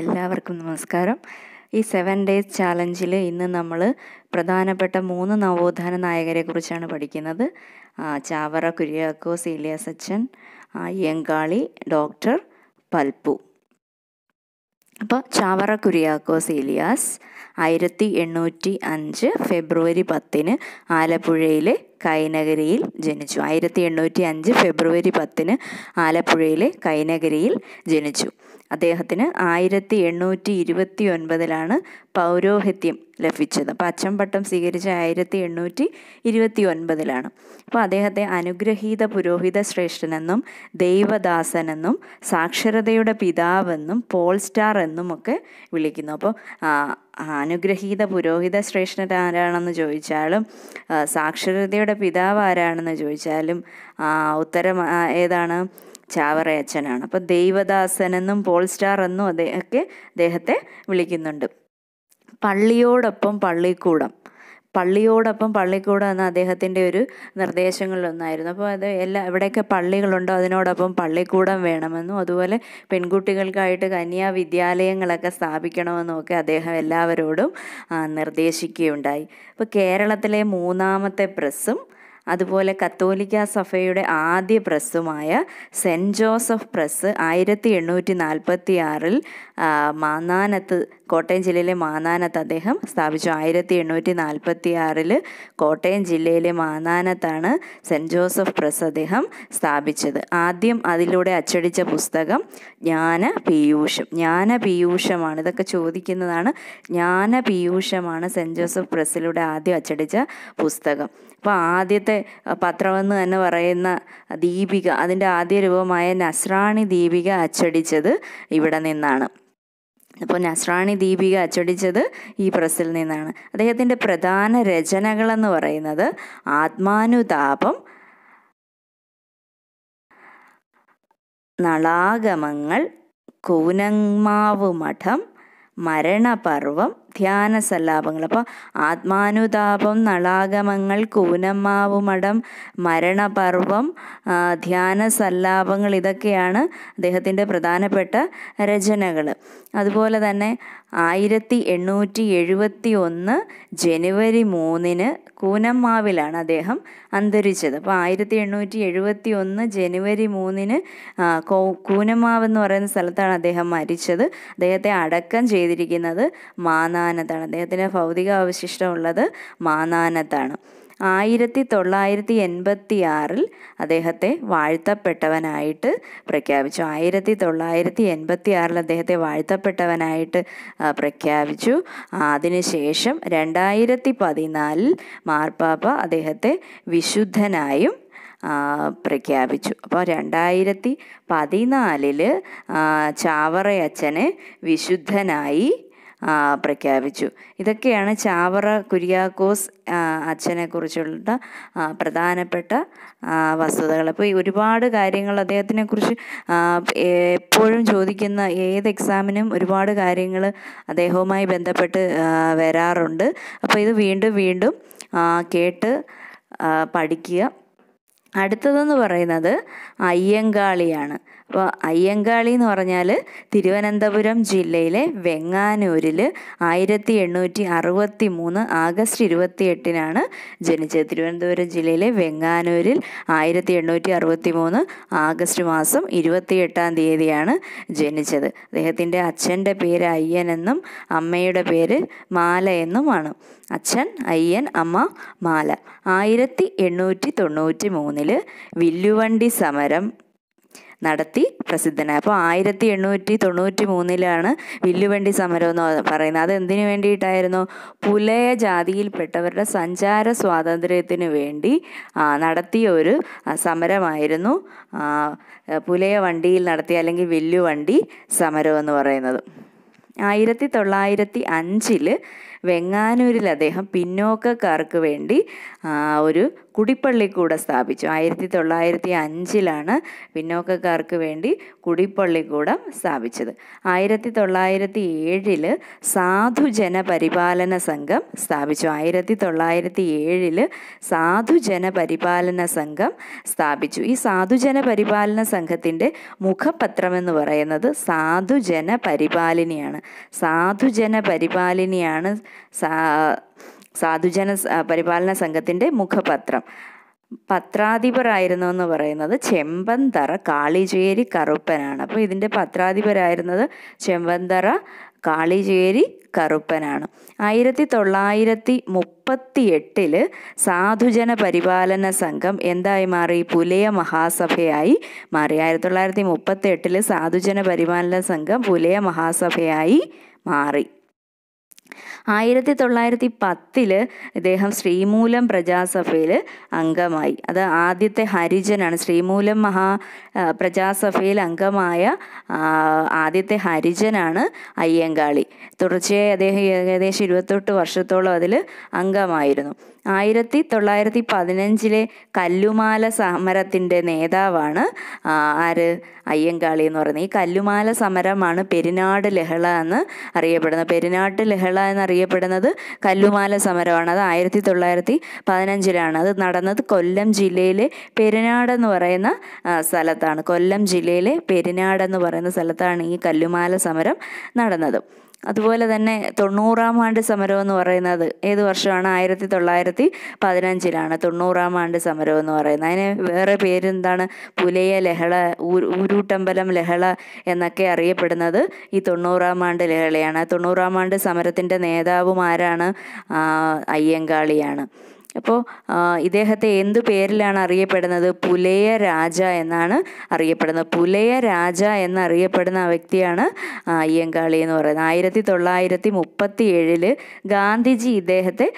എല്ലാവർക്കും നമസ്കാരം ഈ സെവൻ ഡേയ്സ് ചാലഞ്ചിൽ ഇന്ന് നമ്മൾ പ്രധാനപ്പെട്ട മൂന്ന് നവോത്ഥാന നായകരെ കുറിച്ചാണ് പഠിക്കുന്നത് ചാവറ കുര്യാക്കോ സീലിയ സച്ചൻ അയ്യങ്കാളി ഡോക്ടർ പൽപ്പു അപ്പോൾ ചാവറ കുര്യാക്കോ സീലിയാസ് ആയിരത്തി എണ്ണൂറ്റി അഞ്ച് ഫെബ്രുവരി പത്തിന് ആലപ്പുഴയിലെ കൈനഗരിയിൽ ജനിച്ചു ആയിരത്തി എണ്ണൂറ്റി അഞ്ച് ഫെബ്രുവരി പത്തിന് ആലപ്പുഴയിലെ കൈനഗരിയിൽ ജനിച്ചു അദ്ദേഹത്തിന് ആയിരത്തി എണ്ണൂറ്റി ഇരുപത്തി ഒൻപതിലാണ് പൗരോഹിത്യം ലഭിച്ചത് അപ്പോൾ അച്ചംപട്ടം സ്വീകരിച്ച ആയിരത്തി എണ്ണൂറ്റി ഇരുപത്തി ഒൻപതിലാണ് അപ്പോൾ അദ്ദേഹത്തെ അനുഗ്രഹീത പുരോഹിത ശ്രേഷ്ഠനെന്നും ദൈവദാസനെന്നും സാക്ഷരതയുടെ പിതാവെന്നും പോൾ സ്റ്റാർ ഒക്കെ വിളിക്കുന്നു അപ്പോൾ അനുഗ്രഹീത പുരോഹിത ശ്രേഷ്ഠരാരാണെന്ന് ആരാണെന്ന് ചോദിച്ചാലും സാക്ഷരതയുടെ പിതാവ് ആരാണെന്ന് ചോദിച്ചാലും ഉത്തരം ഏതാണ് ചാവറയച്ചനാണ് അപ്പോൾ ദൈവദാസൻ എന്നും പോൾ സ്റ്റാർ എന്നും അദ്ദേഹം ഒക്കെ അദ്ദേഹത്തെ വിളിക്കുന്നുണ്ട് പള്ളിയോടൊപ്പം പള്ളിക്കൂടം പള്ളിയോടൊപ്പം പള്ളിക്കൂടം എന്ന അദ്ദേഹത്തിൻ്റെ ഒരു നിർദ്ദേശങ്ങളിലൊന്നായിരുന്നു അപ്പോൾ അത് എല്ലാ എവിടെയൊക്കെ പള്ളികളുണ്ടോ അതിനോടൊപ്പം പള്ളിക്കൂടം വേണമെന്നും അതുപോലെ പെൺകുട്ടികൾക്കായിട്ട് കന്യാ വിദ്യാലയങ്ങളൊക്കെ സ്ഥാപിക്കണമെന്നും ഒക്കെ അദ്ദേഹം എല്ലാവരോടും നിർദ്ദേശിക്കുകയുണ്ടായി അപ്പോൾ കേരളത്തിലെ മൂന്നാമത്തെ പ്രസ്സും അതുപോലെ കത്തോലിക്ക സഭയുടെ ആദ്യ പ്രസ്സുമായ സെൻറ്റ് ജോസഫ് പ്രസ് ആയിരത്തി എണ്ണൂറ്റി നാൽപ്പത്തി ആറിൽ മാന്നാനത്ത് കോട്ടയം ജില്ലയിലെ മാന്നാനത്ത് അദ്ദേഹം സ്ഥാപിച്ചു ആയിരത്തി എണ്ണൂറ്റി നാൽപ്പത്തി ആറിൽ കോട്ടയം ജില്ലയിലെ മാന്നാനത്താണ് സെൻറ്റ് ജോസഫ് പ്രസ് അദ്ദേഹം സ്ഥാപിച്ചത് ആദ്യം അതിലൂടെ അച്ചടിച്ച പുസ്തകം ജ്ഞാന പീയൂഷം ജ്ഞാന പീയൂഷമാണ് ഇതൊക്കെ ചോദിക്കുന്നതാണ് ജ്ഞാന പീയൂഷമാണ് സെൻറ്റ് ജോസഫ് പ്രസ്സിലൂടെ ആദ്യം അച്ചടിച്ച പുസ്തകം ഇപ്പോൾ ആദ്യത്തെ പത്രമെന്ന് തന്നെ പറയുന്ന ദീപിക അതിൻ്റെ ആദ്യ രൂപമായ നസ്രാണി ദീപിക അച്ചടിച്ചത് ഇവിടെ നിന്നാണ് അപ്പോൾ നസ്രാണി ദീപിക അച്ചടിച്ചത് ഈ പ്രസിൽ നിന്നാണ് അദ്ദേഹത്തിൻ്റെ പ്രധാന രചനകളെന്ന് പറയുന്നത് ആത്മാനുതാപം നളാഗമങ്ങൾ കൂനങ്മാവ് മഠം മരണപർവം ധ്യാന സല്ലാപങ്ങൾ അപ്പോൾ ആത്മാനുതാപം നളാഗമങ്ങൾ കൂനമാവുമടം മരണപർവം ധ്യാന സല്ലാപങ്ങൾ ഇതൊക്കെയാണ് അദ്ദേഹത്തിൻ്റെ പ്രധാനപ്പെട്ട രചനകൾ അതുപോലെ തന്നെ ആയിരത്തി എണ്ണൂറ്റി എഴുപത്തി ഒന്ന് ജനുവരി മൂന്നിന് കൂനമ്മാവിലാണ് അദ്ദേഹം അന്തരിച്ചത് അപ്പോൾ ആയിരത്തി എണ്ണൂറ്റി എഴുപത്തി ഒന്ന് ജനുവരി മൂന്നിന് കൂനമ്മാവ് എന്ന് പറയുന്ന സ്ഥലത്താണ് അദ്ദേഹം മരിച്ചത് അദ്ദേഹത്തെ അടക്കം ചെയ്തിരിക്കുന്നത് മാന മാനാനത്താണ് അദ്ദേഹത്തിൻ്റെ ഭൗതിക അവശിഷ്ടമുള്ളത് മാനാനത്താണ് ആയിരത്തി തൊള്ളായിരത്തി എൺപത്തി ആറിൽ അദ്ദേഹത്തെ വാഴ്ത്തപ്പെട്ടവനായിട്ട് പ്രഖ്യാപിച്ചു ആയിരത്തി തൊള്ളായിരത്തി എൺപത്തി ആറിൽ അദ്ദേഹത്തെ വാഴ്ത്തപ്പെട്ടവനായിട്ട് പ്രഖ്യാപിച്ചു അതിനുശേഷം രണ്ടായിരത്തി പതിനാലിൽ മാർപ്പാപ്പ അദ്ദേഹത്തെ വിശുദ്ധനായും പ്രഖ്യാപിച്ചു അപ്പോൾ രണ്ടായിരത്തി പതിനാലിൽ ചാവറയച്ചനെ വിശുദ്ധനായി പ്രഖ്യാപിച്ചു ഇതൊക്കെയാണ് ചാവറ കുര്യാക്കോസ് അച്ഛനെക്കുറിച്ചുള്ള പ്രധാനപ്പെട്ട വസ്തുതകൾ അപ്പോൾ ഈ ഒരുപാട് കാര്യങ്ങൾ അദ്ദേഹത്തിനെക്കുറിച്ച് എപ്പോഴും ചോദിക്കുന്ന ഏത് എക്സാമിനും ഒരുപാട് കാര്യങ്ങൾ അദ്ദേഹവുമായി ബന്ധപ്പെട്ട് വരാറുണ്ട് അപ്പോൾ ഇത് വീണ്ടും വീണ്ടും കേട്ട് പഠിക്കുക അടുത്തതെന്ന് പറയുന്നത് അയ്യങ്കാളിയാണ് അപ്പോൾ അയ്യങ്കാളി എന്ന് പറഞ്ഞാൽ തിരുവനന്തപുരം ജില്ലയിലെ വെങ്ങാനൂരിൽ ആയിരത്തി എണ്ണൂറ്റി അറുപത്തി മൂന്ന് ആഗസ്റ്റ് ഇരുപത്തി എട്ടിനാണ് ജനിച്ചത് തിരുവനന്തപുരം ജില്ലയിലെ വെങ്ങാനൂരിൽ ആയിരത്തി എണ്ണൂറ്റി അറുപത്തി മൂന്ന് ആഗസ്റ്റ് മാസം ഇരുപത്തി എട്ടാം തീയതിയാണ് ജനിച്ചത് അദ്ദേഹത്തിൻ്റെ അച്ഛൻ്റെ പേര് അയ്യൻ എന്നും അമ്മയുടെ പേര് മാല എന്നുമാണ് അച്ഛൻ അയ്യൻ അമ്മ മാല ആയിരത്തി എണ്ണൂറ്റി തൊണ്ണൂറ്റി മൂന്നിൽ വില്ലുവണ്ടി സമരം നടത്തി പ്രസിദ്ധനായി അപ്പോൾ ആയിരത്തി എണ്ണൂറ്റി തൊണ്ണൂറ്റി മൂന്നിലാണ് വില്ലുവണ്ടി സമരം എന്ന് പറയുന്നത് അത് എന്തിനു വേണ്ടിയിട്ടായിരുന്നു പുലയ ജാതിയിൽപ്പെട്ടവരുടെ സഞ്ചാര സ്വാതന്ത്ര്യത്തിന് വേണ്ടി നടത്തിയ ഒരു സമരമായിരുന്നു പുലയ വണ്ടിയിൽ നടത്തിയ അല്ലെങ്കിൽ വില്ലുവണ്ടി സമരം എന്ന് പറയുന്നത് ആയിരത്തി തൊള്ളായിരത്തി അഞ്ചിൽ വെങ്ങാനൂരിൽ അദ്ദേഹം പിന്നോക്കക്കാർക്ക് വേണ്ടി ഒരു കുടിപ്പള്ളിക്കൂട സ്ഥാപിച്ചു ആയിരത്തി തൊള്ളായിരത്തി അഞ്ചിലാണ് പിന്നോക്കക്കാർക്ക് വേണ്ടി കുടിപ്പള്ളിക്കൂടം സ്ഥാപിച്ചത് ആയിരത്തി തൊള്ളായിരത്തി ഏഴിൽ സാധുജന പരിപാലന സംഘം സ്ഥാപിച്ചു ആയിരത്തി തൊള്ളായിരത്തി ഏഴിൽ സാധുജന പരിപാലന സംഘം സ്ഥാപിച്ചു ഈ സാധുജന പരിപാലന സംഘത്തിൻ്റെ മുഖപത്രം എന്ന് പറയുന്നത് സാധുജന പരിപാലിനിയാണ് സാധുജന പരിപാലിനിയാണ് സാ സാധുജന പരിപാലന സംഘത്തിൻ്റെ മുഖപത്രം പത്രാധിപരായിരുന്നു എന്ന് പറയുന്നത് ചെമ്പന്തറ കാളിചേരി കറുപ്പനാണ് അപ്പോൾ ഇതിൻ്റെ പത്രാധിപരായിരുന്നത് ചെമ്പന്തറ കാളിചേരി കറുപ്പനാണ് ആയിരത്തി തൊള്ളായിരത്തി മുപ്പത്തി എട്ടിൽ സാധുജന പരിപാലന സംഘം എന്തായി മാറി പുലയ മഹാസഭയായി മാറി ആയിരത്തി തൊള്ളായിരത്തി മുപ്പത്തി എട്ടിൽ സാധുജന പരിപാലന സംഘം പുലയ മഹാസഭയായി മാറി ആയിരത്തി തൊള്ളായിരത്തി പത്തില് ഇദ്ദേഹം ശ്രീമൂലം പ്രജാസഭയിൽ അംഗമായി അത് ആദ്യത്തെ ഹരിജനാണ് ശ്രീമൂലം മഹാ പ്രജാസഭയിൽ അംഗമായ ആദ്യത്തെ ഹരിജനാണ് അയ്യങ്കാളി തുടർച്ചയായി അദ്ദേഹം ഏകദേശം ഇരുപത്തെട്ട് വർഷത്തോളം അതിൽ അംഗമായിരുന്നു ആയിരത്തി തൊള്ളായിരത്തി പതിനഞ്ചിലെ കല്ലുമാല സമരത്തിൻ്റെ നേതാവാണ് ആര് അയ്യങ്കാളി എന്ന് പറയുന്നത് ഈ കല്ലുമാല സമരമാണ് പെരിനാട് ലഹള എന്ന് അറിയപ്പെടുന്നത് പെരിനാട് ലഹള എന്നറിയപ്പെടുന്നത് കല്ലുമാല സമരമാണ് അത് ആയിരത്തി തൊള്ളായിരത്തി പതിനഞ്ചിലാണ് അത് നടന്നത് കൊല്ലം ജില്ലയിലെ എന്ന് പറയുന്ന സ്ഥലത്താണ് കൊല്ലം ജില്ലയിലെ എന്ന് പറയുന്ന സ്ഥലത്താണ് ഈ കല്ലുമാല സമരം നടന്നത് അതുപോലെ തന്നെ തൊണ്ണൂറാം ആണ്ട് സമരം എന്ന് പറയുന്നത് ഏത് വർഷമാണ് ആയിരത്തി തൊള്ളായിരത്തി പതിനഞ്ചിലാണ് തൊണ്ണൂറാം ആണ്ട് സമരം എന്ന് പറയുന്നത് അതിന് വേറെ പേരെന്താണ് പുലയ ലഹള ഊരൂട്ടമ്പലം ലഹള എന്നൊക്കെ അറിയപ്പെടുന്നത് ഈ തൊണ്ണൂറാം ആണ്ട് ലഹളയാണ് തൊണ്ണൂറാം ആണ്ട് സമരത്തിൻ്റെ നേതാവും ആരാണ് അയ്യങ്കാളിയാണ് അപ്പോൾ ഇദ്ദേഹത്തെ എന്തു പേരിലാണ് അറിയപ്പെടുന്നത് പുലയ രാജ എന്നാണ് അറിയപ്പെടുന്നത് പുലയ രാജ എന്നറിയപ്പെടുന്ന വ്യക്തിയാണ് അയ്യങ്കാളി എന്ന് പറയുന്നത് ആയിരത്തി തൊള്ളായിരത്തി മുപ്പത്തി ഏഴിൽ ഗാന്ധിജി ഇദ്ദേഹത്തെ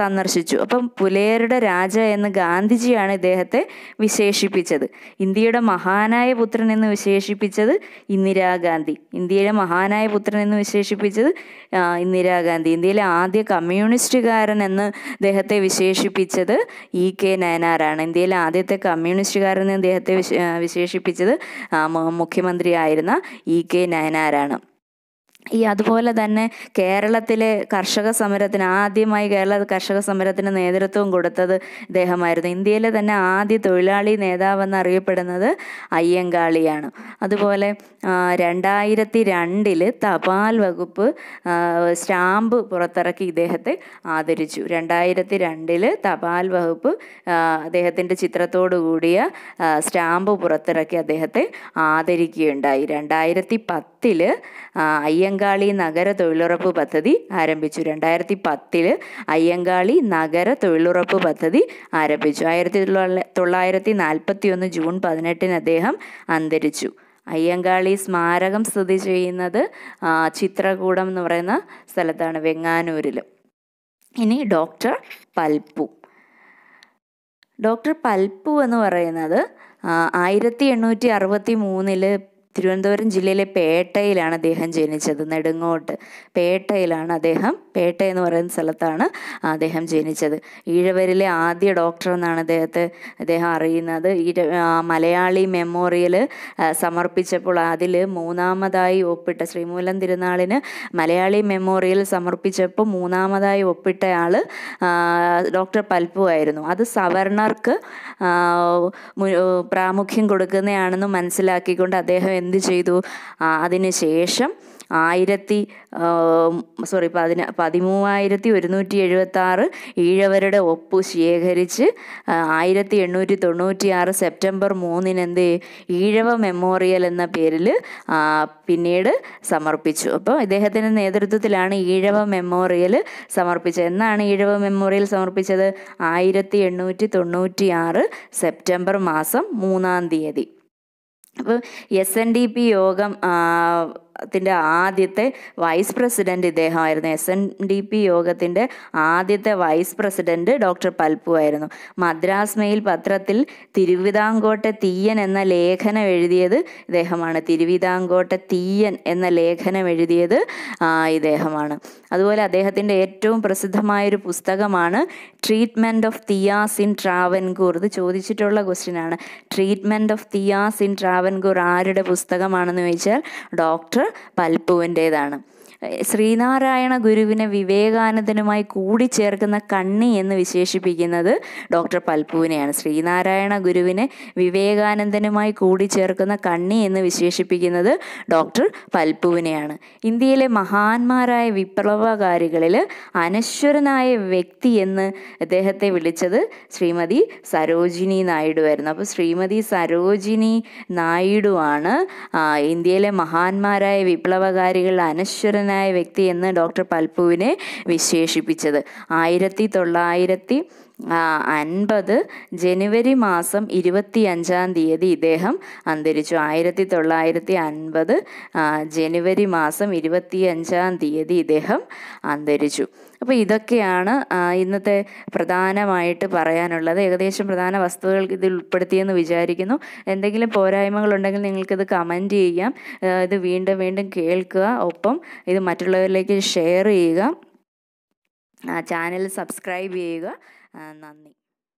സന്ദർശിച്ചു അപ്പം പുലയരുടെ രാജ എന്ന് ഗാന്ധിജിയാണ് ഇദ്ദേഹത്തെ വിശേഷിപ്പിച്ചത് ഇന്ത്യയുടെ മഹാനായ പുത്രൻ എന്ന് വിശേഷിപ്പിച്ചത് ഇന്ദിരാഗാന്ധി ഇന്ത്യയുടെ മഹാനായ പുത്രൻ എന്ന് വിശേഷിപ്പിച്ചത് ഇന്ദിരാഗാന്ധി ഇന്ത്യയിലെ ആദ്യ കമ്മ്യൂണിസ്റ്റുകാരൻ എന്ന് ഇദ്ദേഹത്തെ വിശേഷി വിശേഷിപ്പിച്ചത് ഇ കെ നയനാറാണ് ഇന്ത്യയിലെ ആദ്യത്തെ കമ്മ്യൂണിസ്റ്റുകാരെന്ന് അദ്ദേഹത്തെ വിശേഷിപ്പിച്ചത് മുഖ്യമന്ത്രിയായിരുന്ന ഇ കെ നയനാറാണ് ഈ അതുപോലെ തന്നെ കേരളത്തിലെ കർഷക സമരത്തിന് ആദ്യമായി കേരള കർഷക സമരത്തിന് നേതൃത്വം കൊടുത്തത് ഇദ്ദേഹമായിരുന്നു ഇന്ത്യയിലെ തന്നെ ആദ്യ തൊഴിലാളി നേതാവെന്ന് അറിയപ്പെടുന്നത് അയ്യങ്കാളിയാണ് അതുപോലെ രണ്ടായിരത്തി രണ്ടിൽ തപാൽ വകുപ്പ് സ്റ്റാമ്പ് പുറത്തിറക്കി ഇദ്ദേഹത്തെ ആദരിച്ചു രണ്ടായിരത്തി രണ്ടിൽ തപാൽ വകുപ്പ് അദ്ദേഹത്തിൻ്റെ ചിത്രത്തോടു കൂടിയ സ്റ്റാമ്പ് പുറത്തിറക്കി അദ്ദേഹത്തെ ആദരിക്കുകയുണ്ടായി രണ്ടായിരത്തി പത്തിൽ അയ്യങ്കാളി നഗര തൊഴിലുറപ്പ് പദ്ധതി ആരംഭിച്ചു രണ്ടായിരത്തി പത്തിൽ അയ്യങ്കാളി നഗര തൊഴിലുറപ്പ് പദ്ധതി ആരംഭിച്ചു ആയിരത്തി തൊള്ളായിരത്തി നാൽപ്പത്തി ഒന്ന് ജൂൺ പതിനെട്ടിന് അദ്ദേഹം അന്തരിച്ചു അയ്യങ്കാളി സ്മാരകം സ്ഥിതി ചെയ്യുന്നത് ചിത്രകൂടം എന്ന് പറയുന്ന സ്ഥലത്താണ് വെങ്ങാനൂരിൽ ഇനി ഡോക്ടർ പൽപ്പു ഡോക്ടർ പൽപ്പു എന്ന് പറയുന്നത് ആയിരത്തി എണ്ണൂറ്റി അറുപത്തി മൂന്നില് തിരുവനന്തപുരം ജില്ലയിലെ പേട്ടയിലാണ് അദ്ദേഹം ജനിച്ചത് നെടുങ്ങോട്ട് പേട്ടയിലാണ് അദ്ദേഹം പേട്ട എന്ന് പറയുന്ന സ്ഥലത്താണ് അദ്ദേഹം ജനിച്ചത് ഈഴവരിലെ ആദ്യ ഡോക്ടർ എന്നാണ് അദ്ദേഹത്തെ അദ്ദേഹം അറിയുന്നത് മലയാളി മെമ്മോറിയൽ സമർപ്പിച്ചപ്പോൾ അതിൽ മൂന്നാമതായി ഒപ്പിട്ട ശ്രീമൂലം തിരുനാളിന് മലയാളി മെമ്മോറിയൽ സമർപ്പിച്ചപ്പോൾ മൂന്നാമതായി ഒപ്പിട്ടയാൾ ഡോക്ടർ പൽപ്പു ആയിരുന്നു അത് സവർണർക്ക് പ്രാമുഖ്യം കൊടുക്കുന്നതാണെന്ന് മനസ്സിലാക്കിക്കൊണ്ട് അദ്ദേഹം എന്ത് ചെയ്തു അതിന് ശേഷം ആയിരത്തി സോറി പതിന പതിമൂവായിരത്തി ഒരുന്നൂറ്റി എഴുപത്തി ആറ് ഈഴവരുടെ ഒപ്പ് ശേഖരിച്ച് ആയിരത്തി എണ്ണൂറ്റി തൊണ്ണൂറ്റി ആറ് സെപ്റ്റംബർ മൂന്നിന് എന്ത് ഈഴവ മെമ്മോറിയൽ എന്ന പേരിൽ പിന്നീട് സമർപ്പിച്ചു അപ്പോൾ ഇദ്ദേഹത്തിൻ്റെ നേതൃത്വത്തിലാണ് ഈഴവ മെമ്മോറിയൽ സമർപ്പിച്ചത് എന്നാണ് ഈഴവ മെമ്മോറിയൽ സമർപ്പിച്ചത് ആയിരത്തി എണ്ണൂറ്റി തൊണ്ണൂറ്റി ആറ് സെപ്റ്റംബർ മാസം മൂന്നാം തീയതി അപ്പോൾ എസ് എൻ ഡി പി യോഗം യോഗത്തിൻ്റെ ആദ്യത്തെ വൈസ് പ്രസിഡൻ്റ് ഇദ്ദേഹമായിരുന്നു എസ് എൻ ഡി പി യോഗത്തിൻ്റെ ആദ്യത്തെ വൈസ് പ്രസിഡൻ്റ് ഡോക്ടർ പൽപ്പു ആയിരുന്നു മദ്രാസ് മെയിൽ പത്രത്തിൽ തിരുവിതാംകോട്ടെ തീയൻ എന്ന ലേഖനം എഴുതിയത് ഇദ്ദേഹമാണ് തിരുവിതാംകോട്ടെ തീയൻ എന്ന ലേഖനം എഴുതിയത് ഇദ്ദേഹമാണ് അതുപോലെ അദ്ദേഹത്തിൻ്റെ ഏറ്റവും പ്രസിദ്ധമായൊരു പുസ്തകമാണ് treatment of Thiyyas in Travancore ഇത് ചോദിച്ചിട്ടുള്ള ക്വസ്റ്റ്യനാണ് treatment of Thiyyas in Travancore ആരുടെ പുസ്തകമാണെന്ന് ചോദിച്ചാൽ ഡോക്ടർ ഓർഡർ പൽപ്പുവിൻ്റേതാണ് ശ്രീനാരായണ ഗുരുവിനെ വിവേകാനന്ദനുമായി ചേർക്കുന്ന കണ്ണി എന്ന് വിശേഷിപ്പിക്കുന്നത് ഡോക്ടർ പൽപുവിനെയാണ് ശ്രീനാരായണ ഗുരുവിനെ വിവേകാനന്ദനുമായി ചേർക്കുന്ന കണ്ണി എന്ന് വിശേഷിപ്പിക്കുന്നത് ഡോക്ടർ പൽപുവിനെയാണ് ഇന്ത്യയിലെ മഹാന്മാരായ വിപ്ലവകാരികളിൽ അനശ്വരനായ വ്യക്തി എന്ന് അദ്ദേഹത്തെ വിളിച്ചത് ശ്രീമതി സരോജിനി നായിഡു ആയിരുന്നു അപ്പോൾ ശ്രീമതി സരോജിനി നായിഡു ആണ് ഇന്ത്യയിലെ മഹാന്മാരായ വിപ്ലവകാരികളിൽ അനശ്വരനായ വ്യക്തി എന്ന് ഡോക്ടർ പൽപ്പുവിനെ വിശേഷിപ്പിച്ചത് ആയിരത്തി തൊള്ളായിരത്തി അൻപത് ജനുവരി മാസം അഞ്ചാം തീയതി ഇദ്ദേഹം അന്തരിച്ചു ആയിരത്തി തൊള്ളായിരത്തി അൻപത് ജനുവരി മാസം അഞ്ചാം തീയതി ഇദ്ദേഹം അന്തരിച്ചു അപ്പോൾ ഇതൊക്കെയാണ് ഇന്നത്തെ പ്രധാനമായിട്ട് പറയാനുള്ളത് ഏകദേശം പ്രധാന വസ്തുതകൾ ഇതിൽ ഉൾപ്പെടുത്തിയെന്ന് വിചാരിക്കുന്നു എന്തെങ്കിലും പോരായ്മകളുണ്ടെങ്കിൽ നിങ്ങൾക്കിത് കമൻറ്റ് ചെയ്യാം ഇത് വീണ്ടും വീണ്ടും കേൾക്കുക ഒപ്പം ഇത് മറ്റുള്ളവരിലേക്ക് ഷെയർ ചെയ്യുക ചാനൽ സബ്സ്ക്രൈബ് ചെയ്യുക നന്ദി